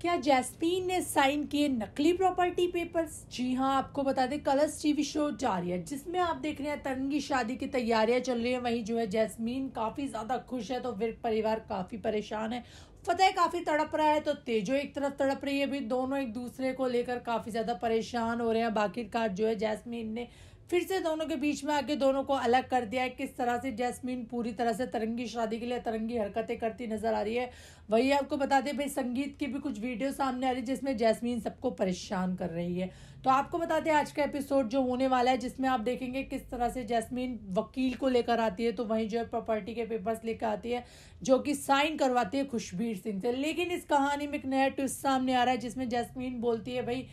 क्या जैस्मीन ने साइन किए नकली प्रॉपर्टी पेपर्स जी हाँ आपको बता दें कलर्स टीवी शो जा रही है जिसमें आप देख रहे हैं तरन की शादी की तैयारियां चल रही है वहीं जो है जैस्मीन काफ़ी ज़्यादा खुश है तो फिर परिवार काफ़ी परेशान है फतेह काफ़ी तड़प रहा है तो तेजो एक तरफ तड़प रही है भी दोनों एक दूसरे को लेकर काफ़ी ज़्यादा परेशान हो रहे हैं बाकी आखिरकार जो है जैस्मीन ने फिर से दोनों के बीच में आके दोनों को अलग कर दिया है किस तरह से जैस्मिन पूरी तरह से तरंगी शादी के लिए तरंगी हरकतें करती नजर आ रही है वही आपको बता दें भाई संगीत की भी कुछ वीडियो सामने आ रही है जिसमें जैस्मिन सबको परेशान कर रही है तो आपको बता दें आज का एपिसोड जो होने वाला है जिसमें आप देखेंगे किस तरह से जैस्मिन वकील को लेकर आती है तो वहीं जो है प्रॉपर्टी के पेपर्स लेकर आती है जो कि साइन करवाती है खुशबीर सिंह से लेकिन इस कहानी में एक नया ट्विस्ट सामने आ रहा है जिसमें जैस्मीन बोलती है भाई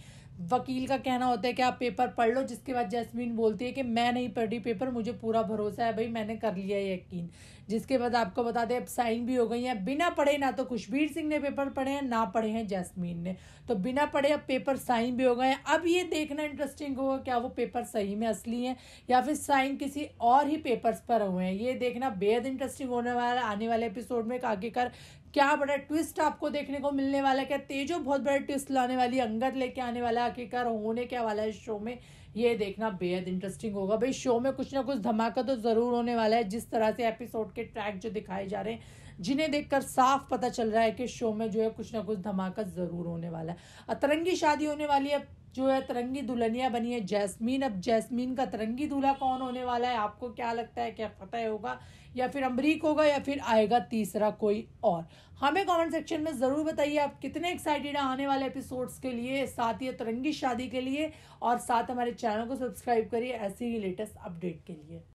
वकील का कहना होता है कि आप पेपर पढ़ लो जिसके बाद जैस्मीन बोलती है कि मैं नहीं पढ़ी पेपर मुझे पूरा भरोसा है भाई मैंने कर लिया है यकीन जिसके बाद आपको बता दें अब साइन भी हो गई हैं बिना पढ़े ना तो खुशबीर सिंह ने पेपर पढ़े हैं ना पढ़े हैं जैस्मीन ने तो बिना पढ़े अब पेपर साइन भी हो गए हैं अब ये देखना इंटरेस्टिंग होगा क्या वो पेपर सही में असली हैं या फिर साइन किसी और ही पेपर्स पर हुए हैं ये देखना बेहद इंटरेस्टिंग होने वाला आने वाले एपिसोड में आखिरकार क्या बड़ा ट्विस्ट आपको देखने को मिलने वाला है क्या तेजो बहुत बड़ा ट्विस्ट लाने वाली अंगत लेके आने वाला है आखिरकार होने क्या वाला है शो में ये देखना बेहद इंटरेस्टिंग होगा भाई शो में कुछ ना कुछ धमाका तो ज़रूर होने वाला है जिस तरह से एपिसोड के ट्रैक जो दिखाए जा रहे हैं जिन्हें देखकर साफ पता चल रहा है कि शो में जो है कुछ ना कुछ धमाका ज़रूर होने वाला है अतरंगी शादी होने वाली है जो है तरंगी दुल्हनिया बनी है जैस्मीन अब जैस्मीन का तरंगी दूल्हा कौन होने वाला है आपको क्या लगता है क्या फतेह होगा या फिर अमरीक होगा या फिर आएगा तीसरा कोई और हमें कमेंट सेक्शन में ज़रूर बताइए आप कितने एक्साइटेड हैं आने वाले एपिसोड्स के लिए साथ ही तरंगी शादी के लिए और साथ हमारे चैनल को सब्सक्राइब करिए ऐसी ही लेटेस्ट अपडेट के लिए